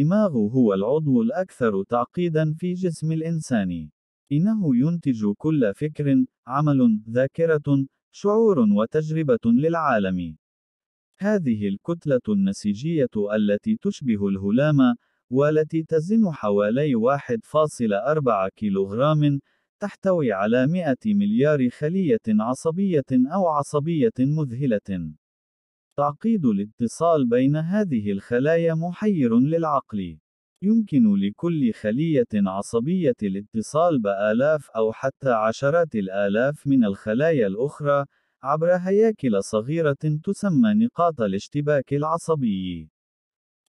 الدماغ هو العضو الأكثر تعقيدًا في جسم الإنسان. إنه ينتج كل فكر، عمل، ذاكرة، شعور وتجربة للعالم. هذه الكتلة النسيجية التي تشبه الهلام، والتي تزن حوالي 1.4 كيلوغرام، تحتوي على 100 مليار خلية عصبية أو عصبية مذهلة. تعقيد الاتصال بين هذه الخلايا محير للعقل. يمكن لكل خلية عصبية الاتصال بآلاف أو حتى عشرات الآلاف من الخلايا الأخرى عبر هياكل صغيرة تسمى نقاط الاشتباك العصبي.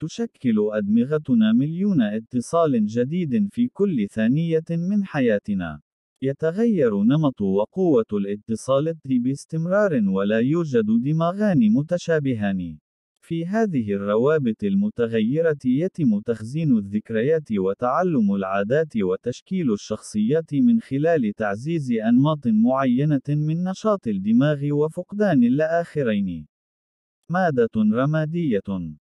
تشكل أدمغتنا مليون اتصال جديد في كل ثانية من حياتنا. يتغير نمط وقوة الاتصال باستمرار ولا يوجد دماغان متشابهان. في هذه الروابط المتغيرة يتم تخزين الذكريات وتعلم العادات وتشكيل الشخصيات من خلال تعزيز أنماط معينة من نشاط الدماغ وفقدان الآخرين. مادة رمادية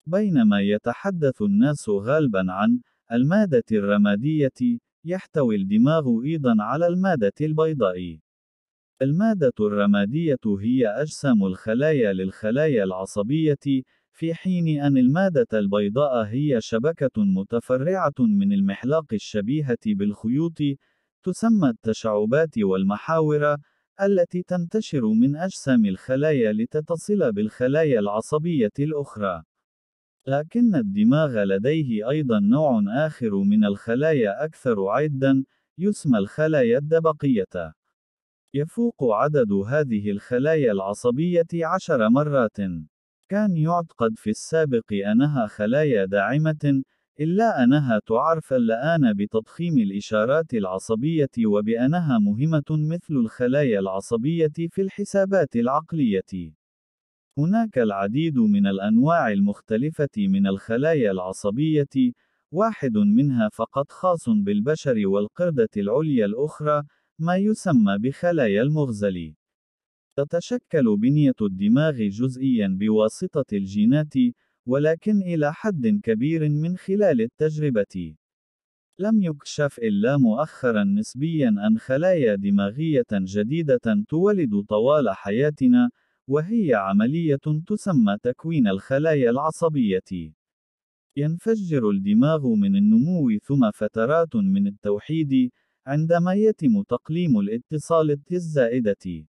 بينما يتحدث الناس غالبا عن المادة الرمادية يحتوي الدماغ أيضًا على المادة البيضاء. المادة الرمادية هي أجسام الخلايا للخلايا العصبية، في حين أن المادة البيضاء هي شبكة متفرعة من المحلاق الشبيهة بالخيوط، تسمى التشعبات والمحاور، التي تنتشر من أجسام الخلايا لتتصل بالخلايا العصبية الأخرى. لكن الدماغ لديه أيضا نوع آخر من الخلايا أكثر عدًا، يسمى الخلايا الدبقية. يفوق عدد هذه الخلايا العصبية عشر مرات. كان يعتقد في السابق أنها خلايا داعمة، إلا أنها تعرف الآن بتضخيم الإشارات العصبية وبأنها مهمة مثل الخلايا العصبية في الحسابات العقلية. هناك العديد من الأنواع المختلفة من الخلايا العصبية، واحد منها فقط خاص بالبشر والقردة العليا الأخرى، ما يسمى بخلايا المغزل. تتشكل بنية الدماغ جزئيًا بواسطة الجينات، ولكن إلى حد كبير من خلال التجربة. لم يكشف إلا مؤخرًا نسبيًا أن خلايا دماغية جديدة تولد طوال حياتنا، وهي عملية تسمى تكوين الخلايا العصبية. ينفجر الدماغ من النمو ثم فترات من التوحيد، عندما يتم تقليم الاتصال الزائدة.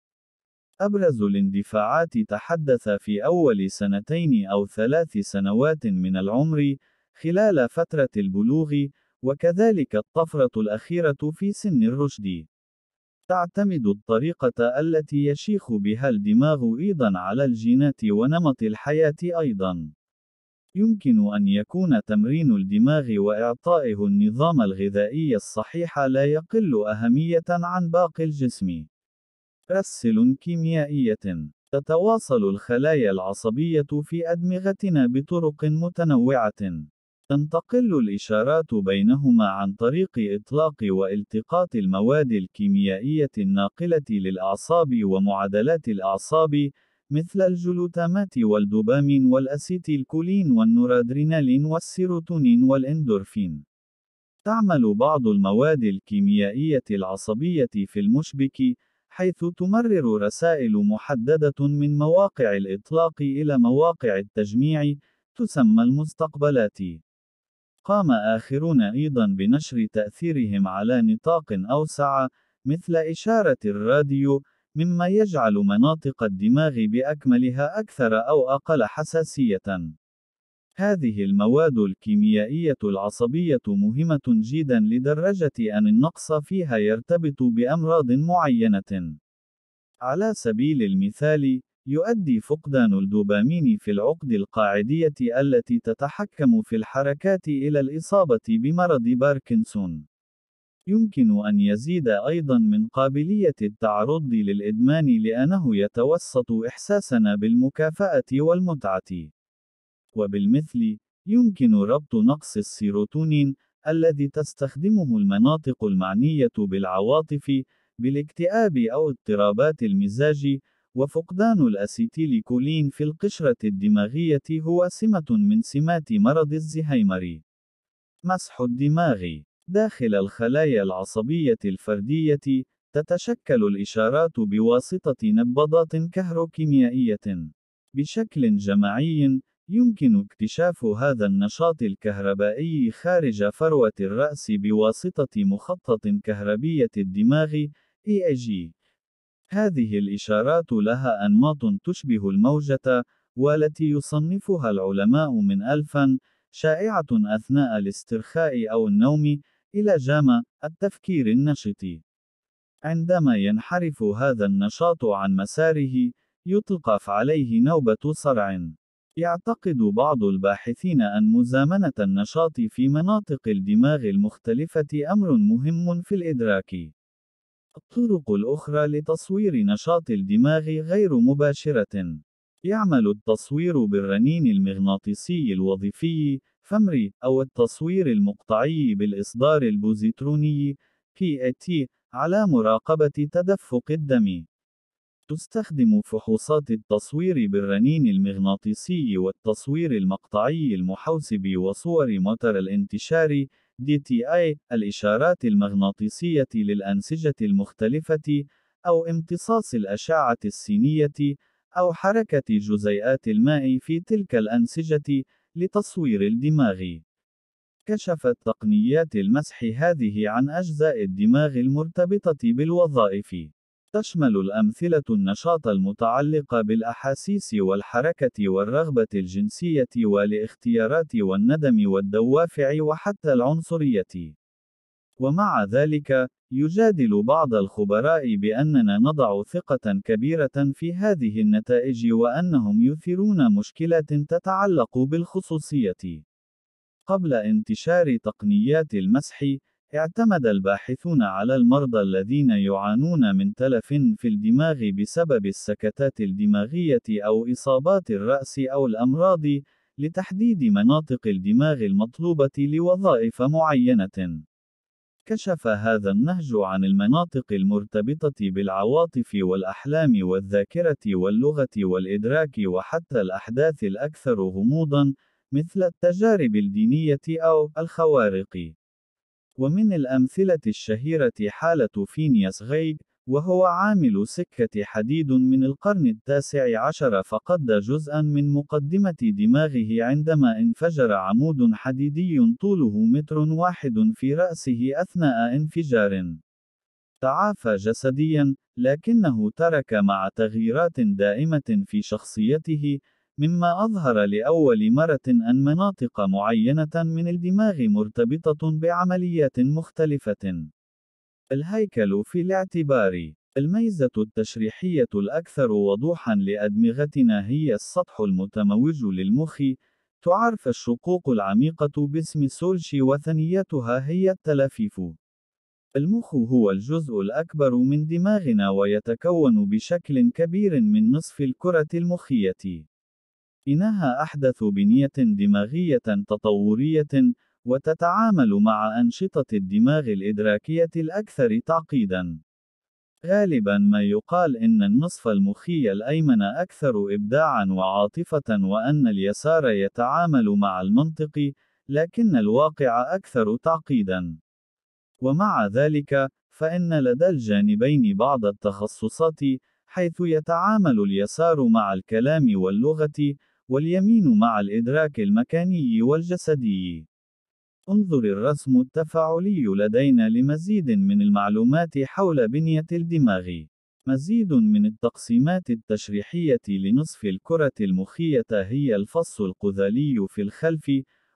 أبرز الاندفاعات تحدث في أول سنتين أو ثلاث سنوات من العمر، خلال فترة البلوغ، وكذلك الطفرة الأخيرة في سن الرشد. تعتمد الطريقة التي يشيخ بها الدماغ أيضًا على الجينات ونمط الحياة أيضًا. يمكن أن يكون تمرين الدماغ وإعطائه النظام الغذائي الصحيح لا يقل أهمية عن باقي الجسم. رسل كيميائية تتواصل الخلايا العصبية في أدمغتنا بطرق متنوعة. تنتقل الإشارات بينهما عن طريق إطلاق والتقاط المواد الكيميائية الناقلة للأعصاب ومعادلات الأعصاب، مثل الجلوتامات والدوبامين والأسيتيلكولين والنورادرينالين والسيروتونين والإندورفين. تعمل بعض المواد الكيميائية العصبية في المشبك، حيث تمرر رسائل محددة من مواقع الإطلاق إلى مواقع التجميع، تسمى المستقبلات. قام آخرون أيضا بنشر تأثيرهم على نطاق أوسع، مثل إشارة الراديو، مما يجعل مناطق الدماغ بأكملها أكثر أو أقل حساسية. هذه المواد الكيميائية العصبية مهمة جدا لدرجة أن النقص فيها يرتبط بأمراض معينة. على سبيل المثال، يؤدي فقدان الدوبامين في العقد القاعدية التي تتحكم في الحركات إلى الإصابة بمرض باركنسون. يمكن أن يزيد أيضا من قابلية التعرض للإدمان لأنه يتوسط إحساسنا بالمكافأة والمتعة. وبالمثل، يمكن ربط نقص السيروتونين الذي تستخدمه المناطق المعنية بالعواطف بالاكتئاب أو اضطرابات المزاج وفقدان الأسيتيلكولين في القشرة الدماغية هو سمة من سمات مرض الزهايمر. مسح الدماغ داخل الخلايا العصبية الفردية، تتشكل الإشارات بواسطة نبضات كهروكيميائية. بشكل جماعي، يمكن اكتشاف هذا النشاط الكهربائي خارج فروة الرأس بواسطة مخطط كهربية الدماغ EEG. هذه الإشارات لها أنماط تشبه الموجة، والتي يصنفها العلماء من ألفًا، شائعة أثناء الاسترخاء أو النوم، إلى جاما، التفكير النشط. عندما ينحرف هذا النشاط عن مساره، يطلق عليه نوبة صرع. يعتقد بعض الباحثين أن مزامنة النشاط في مناطق الدماغ المختلفة أمر مهم في الإدراك. الطرق الأخرى لتصوير نشاط الدماغ غير مباشرة. يعمل التصوير بالرنين المغناطيسي الوظيفي فمري أو التصوير المقطعي بالإصدار البوزيتروني PAT على مراقبة تدفق الدم. تستخدم فحوصات التصوير بالرنين المغناطيسي والتصوير المقطعي المحوسب وصور موتر الانتشار DTI الإشارات المغناطيسية للأنسجة المختلفة أو امتصاص الأشعة السينية أو حركة جزيئات الماء في تلك الأنسجة لتصوير الدماغ. كشفت تقنيات المسح هذه عن أجزاء الدماغ المرتبطة بالوظائف تشمل الأمثلة النشاط المتعلق بالأحاسيس والحركة والرغبة الجنسية والاختيارات والندم والدوافع وحتى العنصرية. ومع ذلك، يجادل بعض الخبراء بأننا نضع ثقة كبيرة في هذه النتائج وأنهم يثيرون مشكلات تتعلق بالخصوصية. قبل انتشار تقنيات المسح، اعتمد الباحثون على المرضى الذين يعانون من تلف في الدماغ بسبب السكتات الدماغية أو إصابات الرأس أو الأمراض، لتحديد مناطق الدماغ المطلوبة لوظائف معينة. كشف هذا النهج عن المناطق المرتبطة بالعواطف والأحلام والذاكرة واللغة والإدراك وحتى الأحداث الأكثر غموضًا، مثل التجارب الدينية أو الخوارق. ومن الأمثلة الشهيرة حالة فينياس غيغ، وهو عامل سكة حديد من القرن التاسع عشر فقد جزءا من مقدمة دماغه عندما انفجر عمود حديدي طوله متر واحد في رأسه أثناء انفجار. تعافى جسديا، لكنه ترك مع تغييرات دائمة في شخصيته، مما أظهر لأول مرة أن مناطق معينة من الدماغ مرتبطة بعمليات مختلفة. الهيكل في الاعتبار الميزة التشريحية الأكثر وضوحًا لأدمغتنا هي السطح المتموج للمخ، تعرف الشقوق العميقة باسم سولشي وثنيتها هي التلافيف. المخ هو الجزء الأكبر من دماغنا ويتكون بشكل كبير من نصف الكرة المخية. إنها أحدث بنية دماغية تطورية، وتتعامل مع أنشطة الدماغ الإدراكية الأكثر تعقيدًا. غالبًا ما يقال إن النصف المخي الأيمن أكثر إبداعًا وعاطفة وأن اليسار يتعامل مع المنطق، لكن الواقع أكثر تعقيدًا. ومع ذلك، فإن لدى الجانبين بعض التخصصات، حيث يتعامل اليسار مع الكلام واللغة، واليمين مع الإدراك المكاني والجسدي. انظر الرسم التفاعلي لدينا لمزيد من المعلومات حول بنية الدماغ. مزيد من التقسيمات التشريحية لنصف الكرة المخية هي الفص القذالي في الخلف،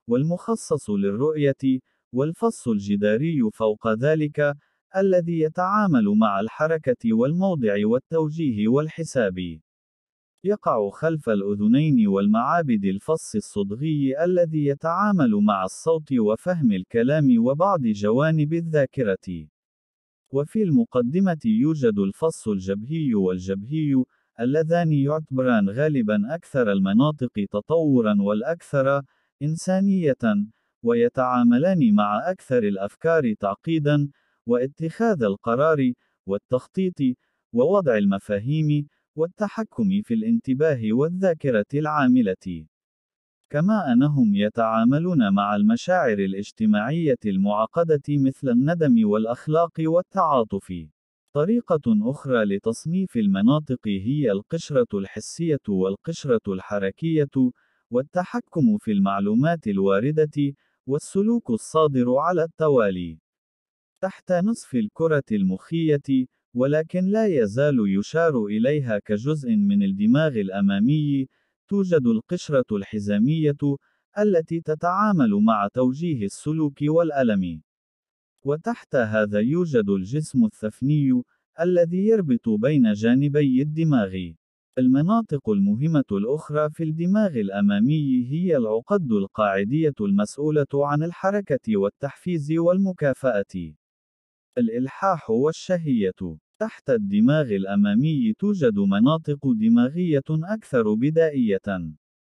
والمخصص للرؤية، والفص الجداري فوق ذلك، الذي يتعامل مع الحركة والموضع والتوجيه والحساب. يقع خلف الأذنين والمعابد الفص الصدغي الذي يتعامل مع الصوت وفهم الكلام وبعض جوانب الذاكرة. وفي المقدمة يوجد الفص الجبهي والجبهي، اللذان يعتبران غالبا أكثر المناطق تطورا والأكثر إنسانية، ويتعاملان مع أكثر الأفكار تعقيدا، واتخاذ القرار، والتخطيط، ووضع المفاهيم، والتحكم في الانتباه والذاكرة العاملة. كما أنهم يتعاملون مع المشاعر الاجتماعية المعقدة مثل الندم والأخلاق والتعاطف. طريقة أخرى لتصنيف المناطق هي القشرة الحسية والقشرة الحركية، والتحكم في المعلومات الواردة، والسلوك الصادر على التوالي. تحت نصف الكرة المخية، ولكن لا يزال يشار إليها كجزء من الدماغ الأمامي، توجد القشرة الحزامية، التي تتعامل مع توجيه السلوك والألم. وتحت هذا يوجد الجسم الثفني، الذي يربط بين جانبي الدماغ. المناطق المهمة الأخرى في الدماغ الأمامي هي العقد القاعدية المسؤولة عن الحركة والتحفيز والمكافأة. الإلحاح والشهية تحت الدماغ الأمامي توجد مناطق دماغية أكثر بدائية.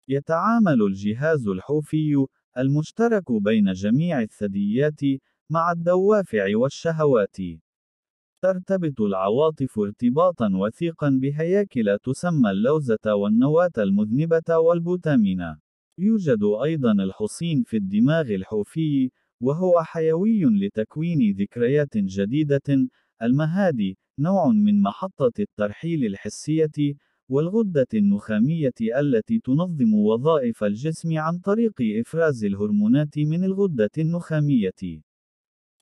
يتعامل الجهاز الحوفي المشترك بين جميع الثدييات مع الدوافع والشهوات. ترتبط العواطف ارتباطا وثيقا بهياكل تسمى اللوزة والنواة المذنبة والبوتامين. يوجد أيضا الحصين في الدماغ الحوفي وهو حيوي لتكوين ذكريات جديدة. المهادي نوع من محطة الترحيل الحسية والغدة النخامية التي تنظم وظائف الجسم عن طريق إفراز الهرمونات من الغدة النخامية.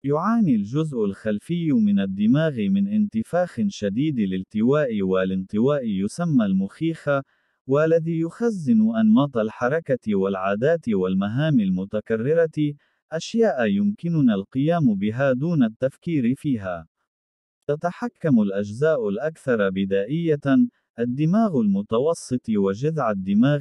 يعاني الجزء الخلفي من الدماغ من انتفاخ شديد الالتواء والانطواء يسمى المخيخ، والذي يخزن أنماط الحركة والعادات والمهام المتكررة، أشياء يمكننا القيام بها دون التفكير فيها. تتحكم الأجزاء الأكثر بدائية، الدماغ المتوسط وجذع الدماغ،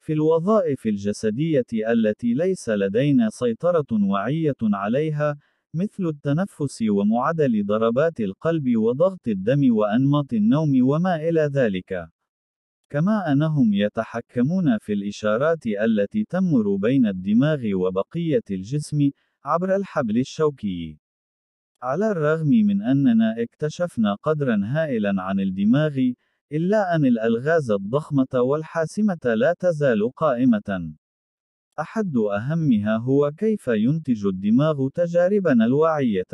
في الوظائف الجسدية التي ليس لدينا سيطرة وعية عليها، مثل التنفس ومعدل ضربات القلب وضغط الدم وأنماط النوم وما إلى ذلك. كما أنهم يتحكمون في الإشارات التي تمر بين الدماغ وبقية الجسم عبر الحبل الشوكي. على الرغم من أننا اكتشفنا قدرًا هائلًا عن الدماغ، إلا أن الألغاز الضخمة والحاسمة لا تزال قائمة. أحد أهمها هو كيف ينتج الدماغ تجاربنا الواعية.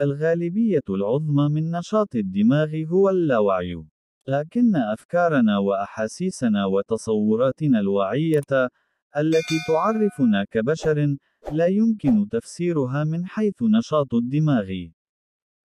الغالبية العظمى من نشاط الدماغ هو اللاوعي. لكن أفكارنا وأحاسيسنا وتصوراتنا الواعية التي تعرفنا كبشر لا يمكن تفسيرها من حيث نشاط الدماغ